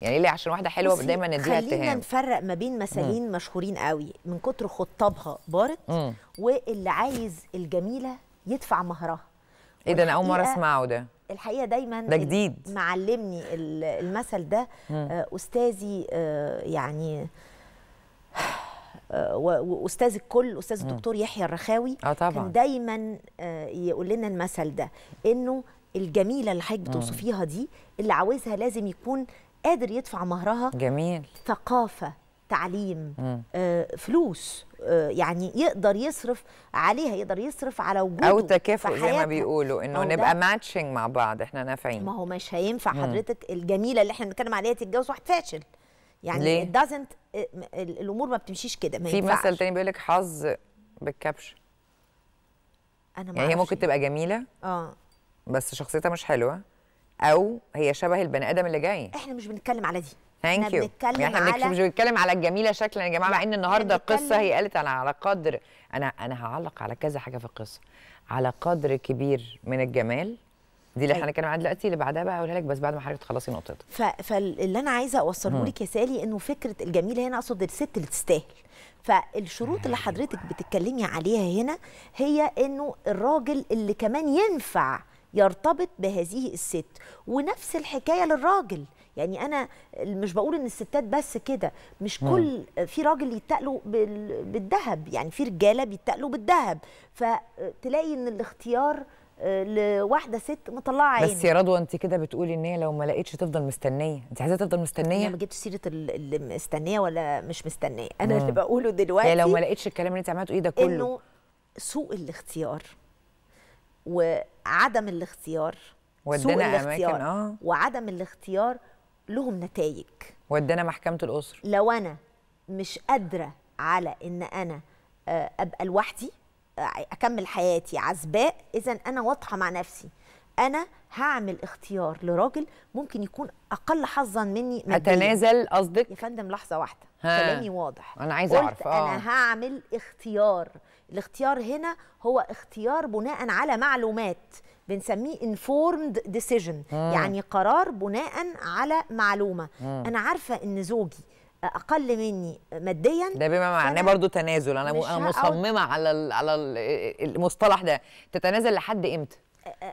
يعني ليه عشان واحده حلوه دايما نديها اتهام خلينا نفرق ما بين مسالين مشهورين قوي من كتر خطابها بارت واللي عايز الجميله يدفع مهرها ايه ده انا اول مره اسمعه ده الحقيقه دايما ده جديد معلمني المثل ده مم. آه، استاذي آه، يعني آه، واستاذ الكل استاذ الدكتور يحيى الرخاوي اه طبعا كان دايما يقول لنا المثل ده انه الجميله اللي حضرتك بتوصفيها دي اللي عاوزها لازم يكون قادر يدفع مهرها جميل ثقافه تعليم آه، فلوس آه، يعني يقدر يصرف عليها يقدر يصرف على وجوده او تكافؤ زي ما بيقولوا انه نبقى ماتشنج مع بعض احنا نافعين ما هو مش هينفع مم. حضرتك الجميله اللي احنا بنتكلم عليها تتجوز واحد فاشل يعني دازنت آه، الامور ما بتمشيش كده ما في مثل تاني بيقول لك حظ بالكبش انا ما يعني هي ممكن تبقى جميله اه بس شخصيتها مش حلوه او هي شبه البني ادم اللي جاي احنا مش بنتكلم على دي ثانك يو احنا يعني على... مش بنتكلم على الجميله شكلا يا جماعه مع ان النهارده القصه هي قالت انا على قدر انا انا هعلق على كذا حاجه في القصه على قدر كبير من الجمال دي اللي طيب. احنا هنتكلم عنها دلوقتي اللي بعدها بقى هقولها لك بس بعد ما حضرتك تخلصي نقطتك ف... فاللي انا عايزه اوصله لك يا سالي انه فكره الجميله هنا اقصد الست اللي تستاهل فالشروط اللي حضرتك بتتكلمي عليها هنا هي انه الراجل اللي كمان ينفع يرتبط بهذه الست ونفس الحكايه للراجل يعني انا مش بقول ان الستات بس كده مش كل في راجل يتقلوا بالذهب يعني في رجاله بيتقلوا بالذهب فتلاقي ان الاختيار آه، لواحده ست مطلعه عيني بس يا رضوى انت كده بتقولي ان هي لو ما لقيتش تفضل مستنيه انت عايزه تفضل مستنيه انا ما جبتش سيره اللي مستنيه ولا مش مستنيه انا مم. اللي بقوله دلوقتي هي لو ما لقيتش الكلام اللي انت عملته ايه ده كله انه سوء الاختيار وعدم الاختيار سوء الاختيار آه. وعدم الاختيار لهم نتائج ودنا محكمه الاسر لو انا مش قادره على ان انا آه، ابقى لوحدي آه، اكمل حياتي عزباء اذا انا واضحه مع نفسي انا هعمل اختيار لراجل ممكن يكون اقل حظا مني ماديا اتنازل قصدك يا فندم لحظه واحده ها. كلامي واضح انا عايزه اعرف قلت آه. انا هعمل اختيار الاختيار هنا هو اختيار بناء على معلومات بنسميه انفورمد ديسيجن يعني قرار بناء على معلومه مم. انا عارفه ان زوجي اقل مني ماديا ده بما معناه برضو تنازل انا انا مصممه على على المصطلح ده تتنازل لحد امتى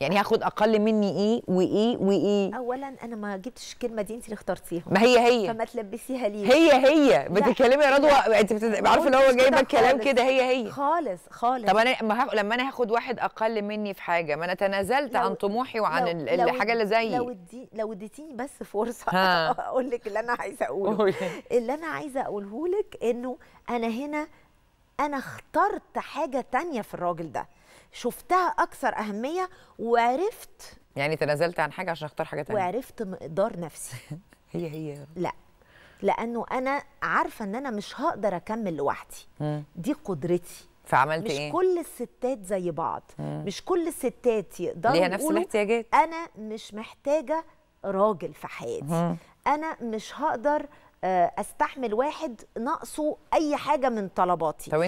يعني هاخد اقل مني ايه وايه وايه اولا انا ما جبتش الكلمه دي انت اللي اخترتيها ما هي هي فما تلبسيها لي هي هي بتتكلمي يا رضوى انت بتت... عارفه اللي هو جايبه الكلام كده هي هي خالص خالص طب انا ما ه... لما انا هاخد واحد اقل مني في حاجه ما انا تنازلت عن طموحي وعن لو... الحاجه اللي زيي لو دي... لو اديتيني بس فرصه اقول لك اللي انا عايزه اقوله اللي انا عايزه اقوله لك انه انا هنا انا اخترت حاجه تانية في الراجل ده شفتها اكثر اهميه وعرفت يعني تنازلت عن حاجه عشان اختار حاجه ثانيه وعرفت مقدار نفسي هي هي لا لانه انا عارفه ان انا مش هقدر اكمل لوحدي دي قدرتي فعملت مش ايه؟ مش كل الستات زي بعض مم. مش كل الستات يقدروا ليها نفس الاحتياجات انا مش محتاجه راجل في حياتي مم. انا مش هقدر آه، استحمل واحد ناقصه اي حاجه من طلباتي